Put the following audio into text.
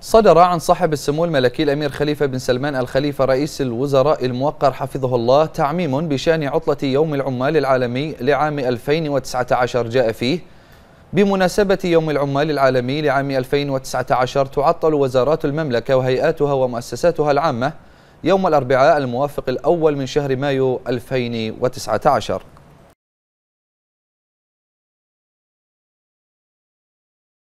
صدر عن صاحب السمو الملكي الأمير خليفة بن سلمان الخليفة رئيس الوزراء الموقر حفظه الله تعميم بشأن عطلة يوم العمال العالمي لعام 2019 جاء فيه بمناسبة يوم العمال العالمي لعام 2019 تعطل وزارات المملكة وهيئاتها ومؤسساتها العامة يوم الأربعاء الموافق الأول من شهر مايو 2019